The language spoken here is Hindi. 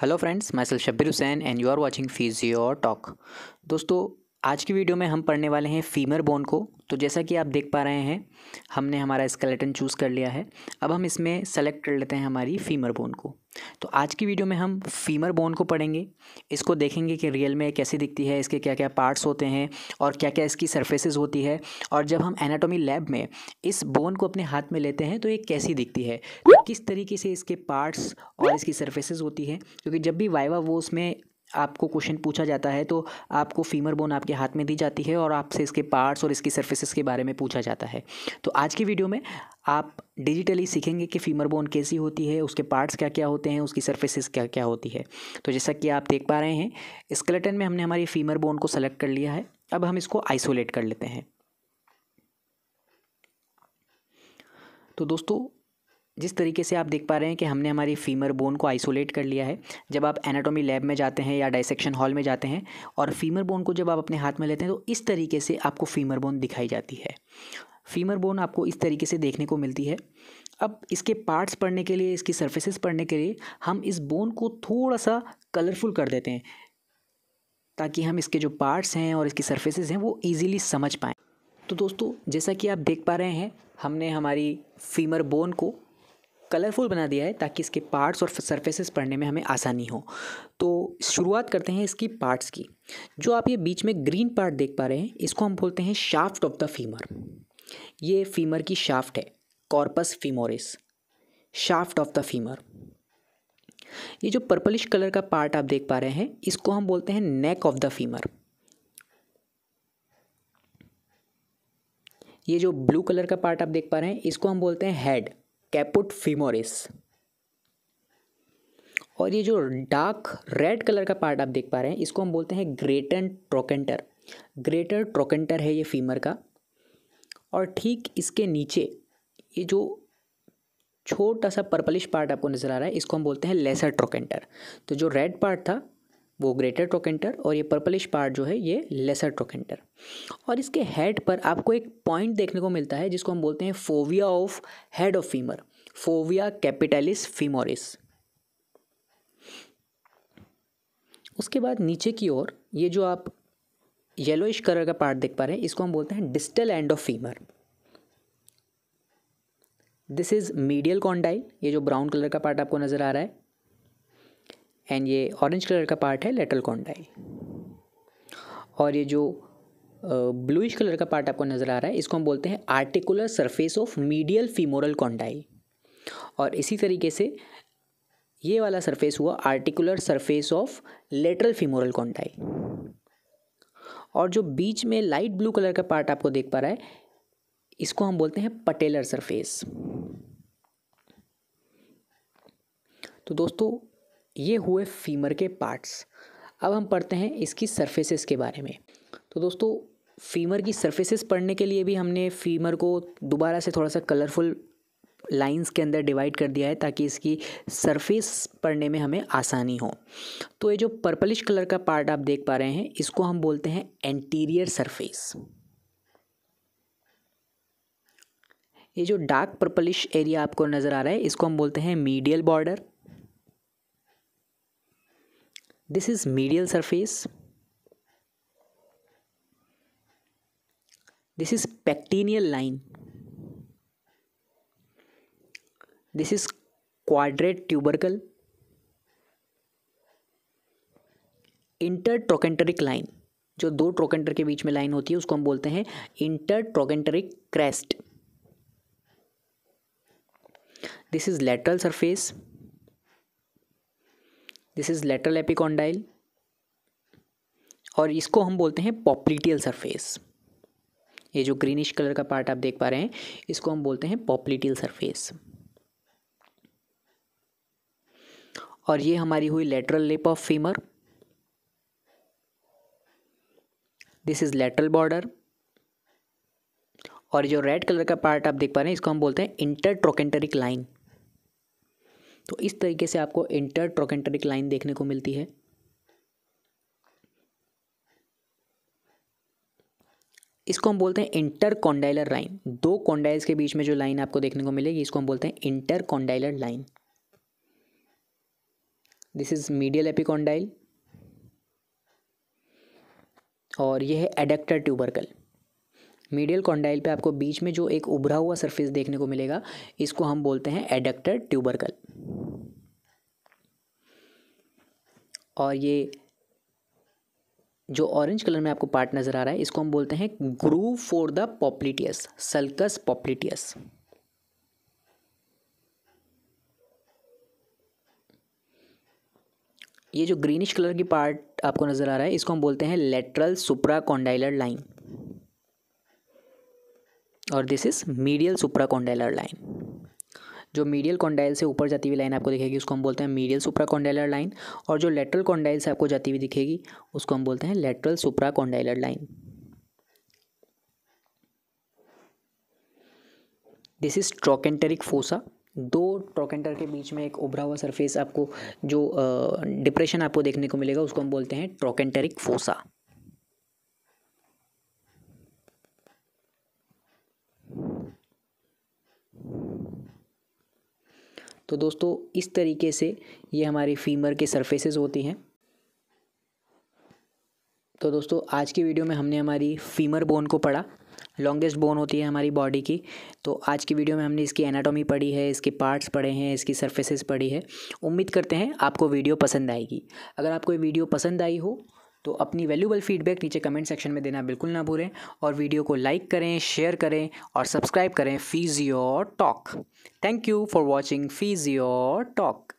हेलो फ्रेंड्स मैं सल Shabbir Hussain and you are watching physio talk दोस्तों आज की वीडियो में हम पढ़ने वाले हैं फीमर बोन को तो जैसा कि आप देख पा रहे हैं हमने हमारा स्केलेटन चूज़ कर लिया है अब हम इसमें सेलेक्ट कर लेते हैं हमारी फीमर बोन को तो आज की वीडियो में हम फीमर बोन को पढ़ेंगे इसको देखेंगे कि रियल में कैसी दिखती है इसके क्या क्या पार्ट्स होते हैं और क्या क्या इसकी सर्फेसिस होती है और जब हम एनाटोमी लैब में इस बोन को अपने हाथ में लेते हैं तो ये कैसी दिखती है तो किस तरीके से इसके पार्ट्स और इसकी सर्फेसिस होती है क्योंकि जब भी वाइवा वो उसमें आपको क्वेश्चन पूछा जाता है तो आपको फीमर बोन आपके हाथ में दी जाती है और आपसे इसके पार्ट्स और इसकी सर्फेसिस के बारे में पूछा जाता है तो आज की वीडियो में आप डिजिटली सीखेंगे कि फीमर बोन कैसी होती है उसके पार्ट्स क्या क्या होते हैं उसकी सर्फेसिस क्या क्या होती है तो जैसा कि आप देख पा रहे हैं स्केलेटन में हमने हमारी फीमर बोन को सेलेक्ट कर लिया है अब हम इसको आइसोलेट कर लेते हैं तो दोस्तों जिस तरीके से आप देख पा रहे हैं कि हमने हमारी फीमर बोन को आइसोलेट कर लिया है जब आप एनाटॉमी लैब में जाते हैं या डाइसेक्शन हॉल में जाते हैं और फीमर बोन को जब आप अपने हाथ में लेते हैं तो इस तरीके से आपको फीमर बोन दिखाई जाती है फीमर बोन आपको इस तरीके से देखने को मिलती है अब इसके पार्ट्स पढ़ने के लिए इसकी सर्फेसिस पढ़ने के लिए हम इस बोन को थोड़ा सा कलरफुल कर देते हैं ताकि हम इसके जो पार्ट्स हैं और इसकी सर्फेसिस हैं वो ईजिली समझ पाएँ तो दोस्तों जैसा कि आप देख पा रहे हैं हमने हमारी फीमर बोन को कलरफुल बना दिया है ताकि इसके पार्ट्स और सरफेसेस पढ़ने में हमें आसानी हो तो शुरुआत करते हैं इसकी पार्ट्स की जो आप ये बीच में ग्रीन पार्ट देख पा रहे हैं इसको हम बोलते हैं शाफ्ट ऑफ द फीमर ये फीमर की शाफ्ट है corpus femoris shaft of the femur ये जो पर्पलिश कलर का पार्ट आप देख पा रहे हैं इसको हम बोलते हैं नेक ऑफ द फीमर ये जो ब्लू कलर का पार्ट आप देख पा रहे हैं इसको हम बोलते हैं हेड कैपुट फीमोरिस और ये जो डार्क रेड कलर का पार्ट आप देख पा रहे हैं इसको हम बोलते हैं ग्रेटर ट्रोकेंटर ग्रेटर ट्रोकेंटर है ये फीमर का और ठीक इसके नीचे ये जो छोटा सा पर्पलिश पार्ट आपको नज़र आ रहा है इसको हम बोलते हैं लेसर ट्रोकेंटर तो जो रेड पार्ट था वो ग्रेटर ट्रोकेंटर और ये पर्पलिश पार्ट जो है ये लेसर ट्रोकेंटर और इसके हेड पर आपको एक पॉइंट देखने को मिलता है जिसको हम बोलते हैं fovea of head of femur fovea capitalis femoris उसके बाद नीचे की ओर ये जो आप येलोइश कलर का पार्ट देख पा रहे हैं इसको हम बोलते हैं distal end of femur this is medial condyle ये जो ब्राउन कलर का पार्ट आपको नज़र आ रहा है एंड ये ऑरेंज कलर का पार्ट है लेटल कॉन्डाइल और ये जो ब्लूइश कलर का पार्ट आपको नज़र आ रहा है इसको हम बोलते हैं articular surface of medial femoral condyle और इसी तरीके से ये वाला सरफेस हुआ articular surface of lateral femoral condyle और जो बीच में लाइट ब्लू कलर का पार्ट आपको देख पा रहा है इसको हम बोलते हैं पटेलर सरफेस तो दोस्तों ये हुए फीमर के पार्ट्स अब हम पढ़ते हैं इसकी सरफेसेस के बारे में तो दोस्तों फीमर की सरफेसेस पढ़ने के लिए भी हमने फीमर को दोबारा से थोड़ा सा कलरफुल लाइंस के अंदर डिवाइड कर दिया है ताकि इसकी सरफेस पढ़ने में हमें आसानी हो तो ये जो पर्पलिश कलर का पार्ट आप देख पा रहे हैं इसको हम बोलते हैं एंटीरियर सरफेस ये जो डार्क पर्पलिश एरिया आपको नज़र आ रहा है इसको हम बोलते हैं medial border this is medial surface this is pectineal line this is quadrate tubercle trochanteric line जो दो ट्रोकेंटर के बीच में लाइन होती है उसको हम बोलते हैं inter trochanteric crest this is lateral surface this is lateral epicondyle और इसको हम बोलते हैं पॉपलिटियल सरफेस ये जो ग्रीनिश कलर का पार्ट आप देख पा रहे हैं इसको हम बोलते हैं पॉपलिटियल सरफेस और ये हमारी हुई lateral lip of femur this is lateral border और जो रेड कलर का पार्ट आप देख पा रहे हैं इसको हम बोलते हैं इंटर ट्रोकेंटरिक लाइन तो इस तरीके से आपको इंटर ट्रोकेंटरिक लाइन देखने को मिलती है इसको हम बोलते हैं इंटर कॉन्डाइलर लाइन दो कॉन्डाइल्स के बीच में जो लाइन आपको देखने को मिलेगी इसको हम बोलते हैं inter condylar line this is medial epicondyle और यह है एडेक्टर ट्यूबरकल मीडियल कॉन्डाइल पे आपको बीच में जो एक उभरा हुआ सरफेस देखने को मिलेगा इसको हम बोलते हैं एडेक्टर ट्यूबरकल और ये जो ऑरेंज कलर में आपको पार्ट नज़र आ रहा है इसको हम बोलते हैं groove for the popliteus sulcus popliteus ये जो ग्रीनिश कलर की पार्ट आपको नज़र आ रहा है इसको हम बोलते हैं लेटरल सुप्रा कॉन्डाइलर लाइन और this is medial supra condylar line जो मीडियल कॉन्डाइल से ऊपर जाती हुई लाइन आपको दिखेगी उसको हम बोलते हैं मीडियल सुप्रा कॉन्डाइलर लाइन और जो लेटरल कॉन्डाइल से आपको जाती हुई दिखेगी उसको हम बोलते हैं lateral supra condylar line this is trochanteric fossa दो ट्रोकेंटर के बीच में एक उभरा हुआ सरफेस आपको जो डिप्रेशन आपको देखने को मिलेगा उसको हम बोलते हैं ट्रोकेंटरिक फोसा तो दोस्तों इस तरीके से ये हमारे फीमर के सरफेसेस होती हैं तो दोस्तों आज की वीडियो में हमने हमारी फीमर बोन को पढ़ा लॉन्गेस्ट बोन होती है हमारी बॉडी की तो आज की वीडियो में हमने इसकी एनाटॉमी पढ़ी है इसके पार्ट्स पढ़े हैं इसकी सर्फेसेस पढ़ी है उम्मीद करते हैं आपको वीडियो पसंद आएगी अगर आपको ये वीडियो पसंद आई हो तो अपनी वैल्यूबल फीडबैक नीचे कमेंट सेक्शन में देना बिल्कुल ना भूलें और वीडियो को लाइक करें शेयर करें और सब्सक्राइब करें physio talk thank you for watching physio talk